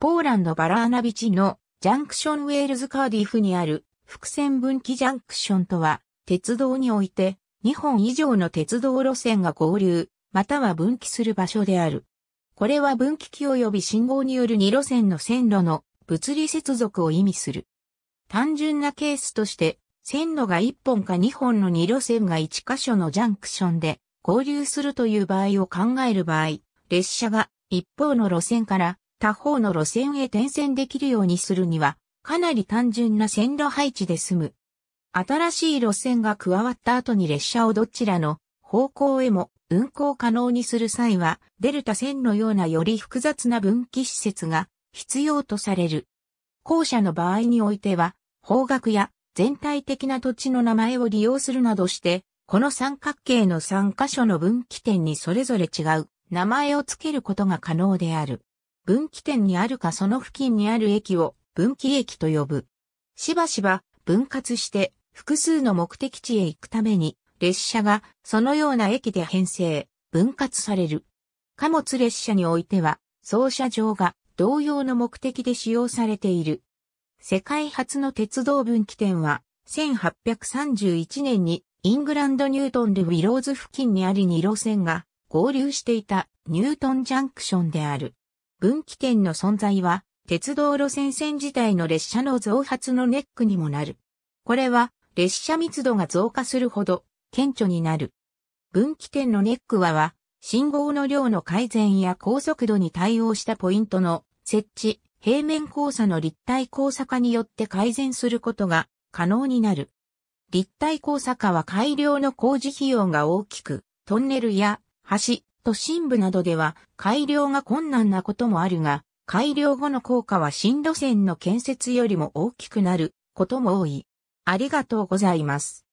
ポーランドバラーナビチのジャンクションウェールズカーディフにある伏線分岐ジャンクションとは、鉄道において2本以上の鉄道路線が合流、または分岐する場所である。これは分岐器及び信号による2路線の線路の物理接続を意味する。単純なケースとして、線路が1本か2本の2路線が1箇所のジャンクションで合流するという場合を考える場合、列車が一方の路線から他方の路線へ転線できるようにするには、かなり単純な線路配置で済む。新しい路線が加わった後に列車をどちらの方向へも運行可能にする際は、デルタ線のようなより複雑な分岐施設が必要とされる。後者の場合においては、方角や全体的な土地の名前を利用するなどして、この三角形の3箇所の分岐点にそれぞれ違う名前を付けることが可能である。分岐点にあるかその付近にある駅を分岐駅と呼ぶ。しばしば分割して複数の目的地へ行くために列車がそのような駅で編成、分割される。貨物列車においては操車場が同様の目的で使用されている。世界初の鉄道分岐点は1831年にイングランドニュートンでウィローズ付近にあり2路線が合流していたニュートンジャンクションである。分岐点の存在は、鉄道路線線自体の列車の増発のネックにもなる。これは、列車密度が増加するほど、顕著になる。分岐点のネックはは、信号の量の改善や高速度に対応したポイントの設置、平面交差の立体交差化によって改善することが可能になる。立体交差化は改良の工事費用が大きく、トンネルや橋、都心部などでは改良が困難なこともあるが、改良後の効果は新路線の建設よりも大きくなることも多い。ありがとうございます。